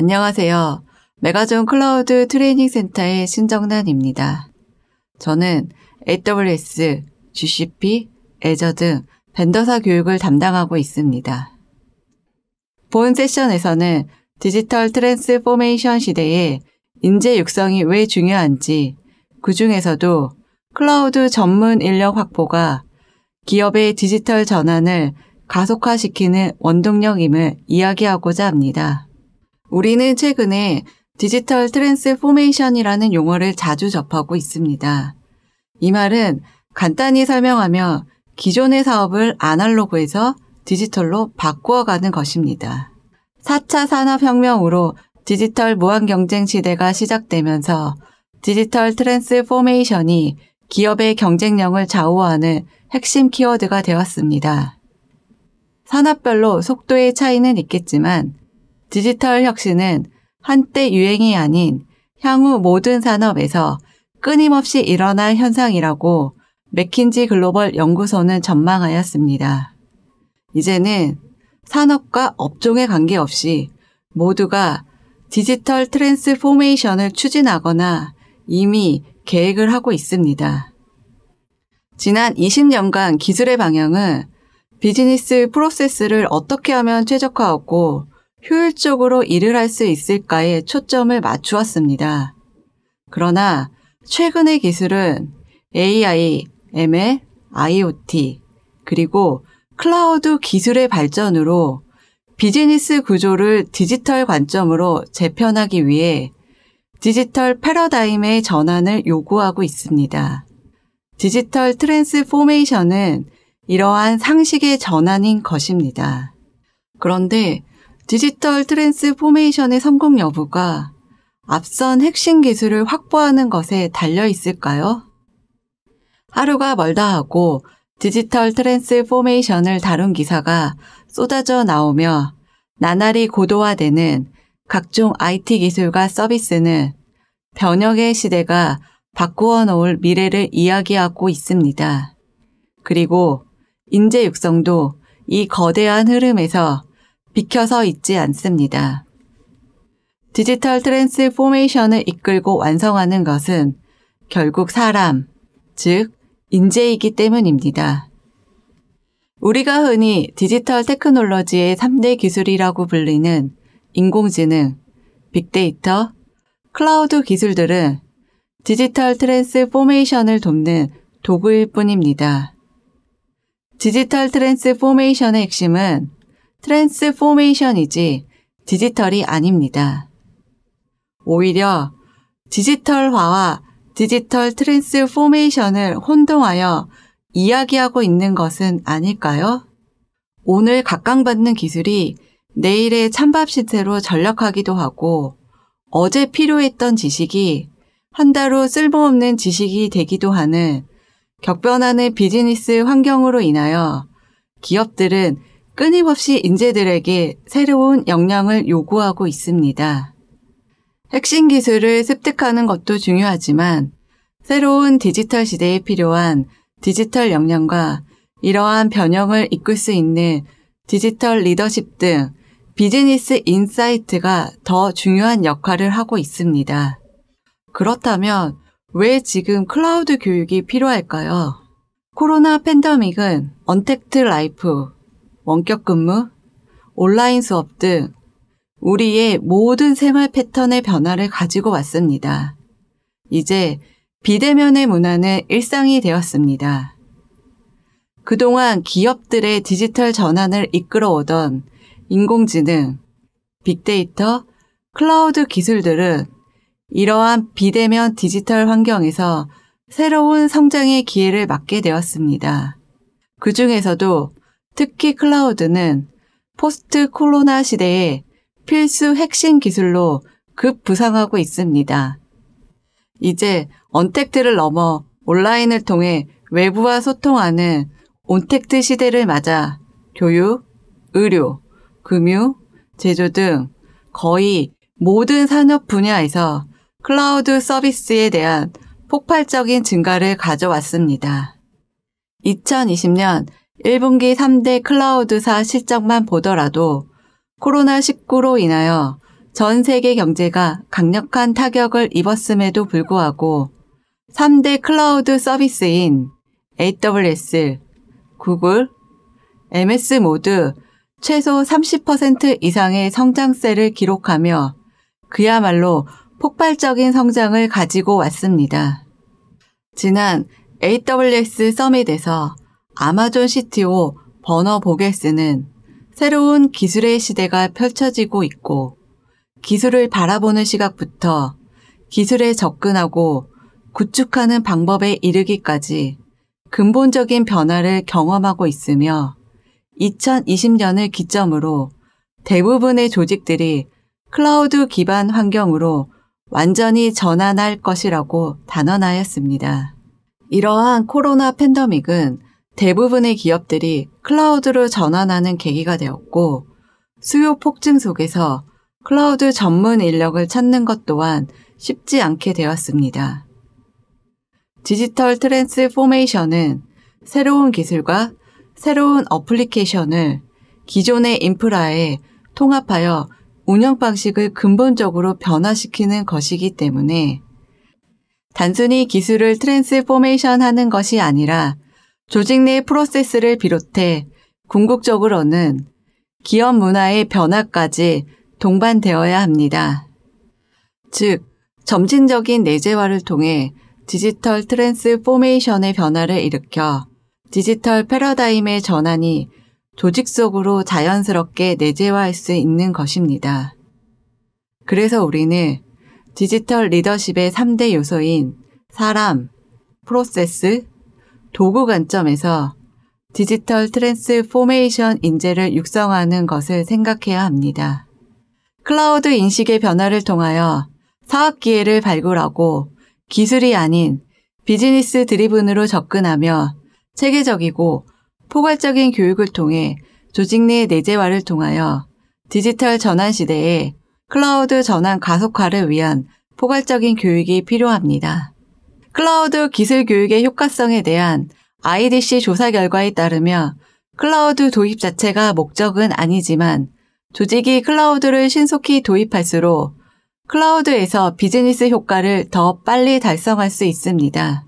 안녕하세요. 메가존 클라우드 트레이닝 센터의 신정란입니다. 저는 AWS, GCP, Azure 등 벤더사 교육을 담당하고 있습니다. 본 세션에서는 디지털 트랜스포메이션 시대에 인재 육성이 왜 중요한지, 그 중에서도 클라우드 전문 인력 확보가 기업의 디지털 전환을 가속화시키는 원동력임을 이야기하고자 합니다. 우리는 최근에 디지털 트랜스포메이션이라는 용어를 자주 접하고 있습니다. 이 말은 간단히 설명하며 기존의 사업을 아날로그에서 디지털로 바꾸어가는 것입니다. 4차 산업혁명으로 디지털 무한 경쟁 시대가 시작되면서 디지털 트랜스포메이션이 기업의 경쟁력을 좌우하는 핵심 키워드가 되었습니다. 산업별로 속도의 차이는 있겠지만 디지털 혁신은 한때 유행이 아닌 향후 모든 산업에서 끊임없이 일어날 현상이라고 맥킨지 글로벌 연구소는 전망하였습니다. 이제는 산업과 업종에 관계없이 모두가 디지털 트랜스포메이션을 추진하거나 이미 계획을 하고 있습니다. 지난 20년간 기술의 방향은 비즈니스 프로세스를 어떻게 하면 최적화하고 효율적으로 일을 할 수 있을까에 초점을 맞추었습니다. 그러나 최근의 기술은 AI, ML, IoT, 그리고 클라우드 기술의 발전으로 비즈니스 구조를 디지털 관점으로 재편하기 위해 디지털 패러다임의 전환을 요구하고 있습니다. 디지털 트랜스포메이션은 이러한 상식의 전환인 것입니다. 그런데 디지털 트랜스포메이션의 성공 여부가 앞선 핵심 기술을 확보하는 것에 달려 있을까요? 하루가 멀다 하고 디지털 트랜스포메이션을 다룬 기사가 쏟아져 나오며 나날이 고도화되는 각종 IT 기술과 서비스는 변혁의 시대가 바꾸어 놓을 미래를 이야기하고 있습니다. 그리고 인재 육성도 이 거대한 흐름에서 비켜서 있지 않습니다. 디지털 트랜스포메이션을 이끌고 완성하는 것은 결국 사람, 즉, 인재이기 때문입니다. 우리가 흔히 디지털 테크놀로지의 3대 기술이라고 불리는 인공지능, 빅데이터, 클라우드 기술들은 디지털 트랜스포메이션을 돕는 도구일 뿐입니다. 디지털 트랜스포메이션의 핵심은 트랜스포메이션이지 디지털이 아닙니다. 오히려 디지털화와 디지털 트랜스포메이션을 혼동하여 이야기하고 있는 것은 아닐까요? 오늘 각광받는 기술이 내일의 찬밥 시세로 전력하기도 하고 어제 필요했던 지식이 한 달 후 쓸모없는 지식이 되기도 하는 격변하는 비즈니스 환경으로 인하여 기업들은 끊임없이 인재들에게 새로운 역량을 요구하고 있습니다. 핵심 기술을 습득하는 것도 중요하지만 새로운 디지털 시대에 필요한 디지털 역량과 이러한 변형을 이끌 수 있는 디지털 리더십 등 비즈니스 인사이트가 더 중요한 역할을 하고 있습니다. 그렇다면 왜 지금 클라우드 교육이 필요할까요? 코로나 팬데믹은 언택트 라이프, 원격 근무, 온라인 수업 등 우리의 모든 생활 패턴의 변화를 가지고 왔습니다. 이제 비대면의 문화는 일상이 되었습니다. 그동안 기업들의 디지털 전환을 이끌어오던 인공지능, 빅데이터, 클라우드 기술들은 이러한 비대면 디지털 환경에서 새로운 성장의 기회를 맞게 되었습니다. 그 중에서도 특히 클라우드는 포스트 코로나 시대에 필수 핵심 기술로 급 부상하고 있습니다. 이제 언택트를 넘어 온라인을 통해 외부와 소통하는 온택트 시대를 맞아 교육, 의료, 금융, 제조 등 거의 모든 산업 분야에서 클라우드 서비스에 대한 폭발적인 증가를 가져왔습니다. 2020년 1분기 3대 클라우드사 실적만 보더라도 코로나19로 인하여 전 세계 경제가 강력한 타격을 입었음에도 불구하고 3대 클라우드 서비스인 AWS, 구글, MS 모두 최소 30% 이상의 성장세를 기록하며 그야말로 폭발적인 성장을 가지고 왔습니다. 지난 AWS 서밋에서 아마존 CTO 버너 보게스는 새로운 기술의 시대가 펼쳐지고 있고 기술을 바라보는 시각부터 기술에 접근하고 구축하는 방법에 이르기까지 근본적인 변화를 경험하고 있으며 2020년을 기점으로 대부분의 조직들이 클라우드 기반 환경으로 완전히 전환할 것이라고 단언하였습니다. 이러한 코로나 팬더믹은 대부분의 기업들이 클라우드로 전환하는 계기가 되었고 수요 폭증 속에서 클라우드 전문 인력을 찾는 것 또한 쉽지 않게 되었습니다. 디지털 트랜스포메이션은 새로운 기술과 새로운 어플리케이션을 기존의 인프라에 통합하여 운영 방식을 근본적으로 변화시키는 것이기 때문에 단순히 기술을 트랜스포메이션 하는 것이 아니라 조직 내 프로세스를 비롯해 궁극적으로는 기업 문화의 변화까지 동반되어야 합니다. 즉, 점진적인 내재화를 통해 디지털 트랜스포메이션의 변화를 일으켜 디지털 패러다임의 전환이 조직 속으로 자연스럽게 내재화할 수 있는 것입니다. 그래서 우리는 디지털 리더십의 3대 요소인 사람, 프로세스, 도구 관점에서 디지털 트랜스포메이션 인재를 육성하는 것을 생각해야 합니다. 클라우드 인식의 변화를 통하여 사업 기회를 발굴하고 기술이 아닌 비즈니스 드리븐으로 접근하며 체계적이고 포괄적인 교육을 통해 조직 내 내재화를 통하여 디지털 전환 시대에 클라우드 전환 가속화를 위한 포괄적인 교육이 필요합니다. 클라우드 기술 교육의 효과성에 대한 IDC 조사 결과에 따르며 클라우드 도입 자체가 목적은 아니지만 조직이 클라우드를 신속히 도입할수록 클라우드에서 비즈니스 효과를 더 빨리 달성할 수 있습니다.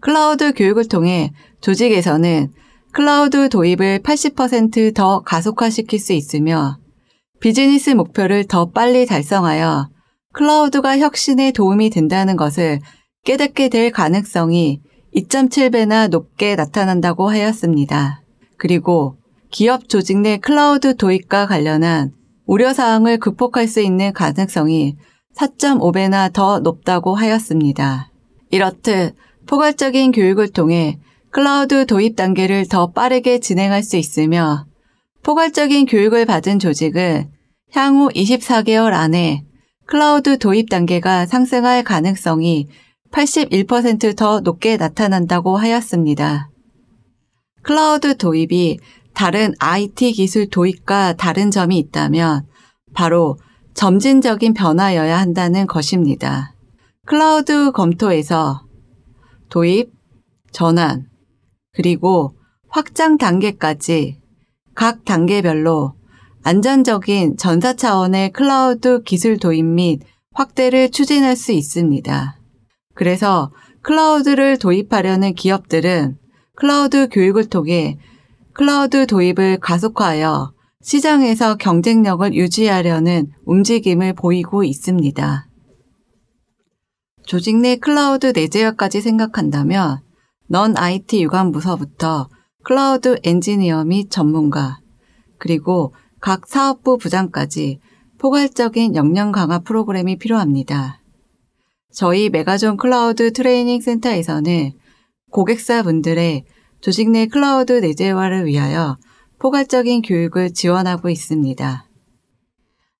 클라우드 교육을 통해 조직에서는 클라우드 도입을 80%더 가속화시킬 수 있으며 비즈니스 목표를 더 빨리 달성하여 클라우드가 혁신에 도움이 된다는 것을 깨닫게 될 가능성이 2.7배나 높게 나타난다고 하였습니다. 그리고 기업 조직 내 클라우드 도입과 관련한 우려사항을 극복할 수 있는 가능성이 4.5배나 더 높다고 하였습니다. 이렇듯 포괄적인 교육을 통해 클라우드 도입 단계를 더 빠르게 진행할 수 있으며 포괄적인 교육을 받은 조직은 향후 24개월 안에 클라우드 도입 단계가 상승할 가능성이 81%더 높게 나타난다고 하였습니다. 클라우드 도입이 다른 IT 기술 도입과 다른 점이 있다면 바로 점진적인 변화여야 한다는 것입니다. 클라우드 검토에서 도입, 전환, 그리고 확장 단계까지 각 단계별로 안전적인 전사 차원의 클라우드 기술 도입 및 확대를 추진할 수 있습니다. 그래서 클라우드를 도입하려는 기업들은 클라우드 교육을 통해 클라우드 도입을 가속화하여 시장에서 경쟁력을 유지하려는 움직임을 보이고 있습니다. 조직 내 클라우드 내재화까지 생각한다면 넌 IT 유관부서부터 클라우드 엔지니어 및 전문가, 그리고 각 사업부 부장까지 포괄적인 역량 강화 프로그램이 필요합니다. 저희 메가존 클라우드 트레이닝 센터에서는 고객사분들의 조직 내 클라우드 내재화를 위하여 포괄적인 교육을 지원하고 있습니다.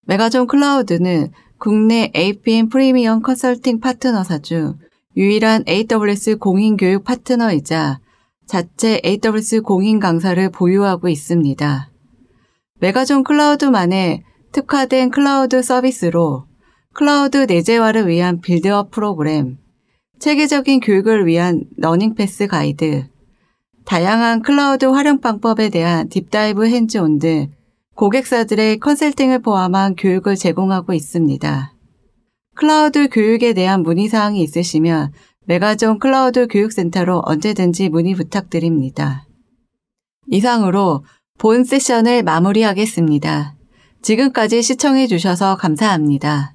메가존 클라우드는 국내 APM 프리미엄 컨설팅 파트너사 중 유일한 AWS 공인 교육 파트너이자 자체 AWS 공인 강사를 보유하고 있습니다. 메가존 클라우드만의 특화된 클라우드 서비스로 클라우드 내재화를 위한 빌드업 프로그램, 체계적인 교육을 위한 러닝패스 가이드, 다양한 클라우드 활용 방법에 대한 딥다이브 핸즈온 등 고객사들의 컨설팅을 포함한 교육을 제공하고 있습니다. 클라우드 교육에 대한 문의사항이 있으시면 메가존 클라우드 교육센터로 언제든지 문의 부탁드립니다. 이상으로 본 세션을 마무리하겠습니다. 지금까지 시청해주셔서 감사합니다.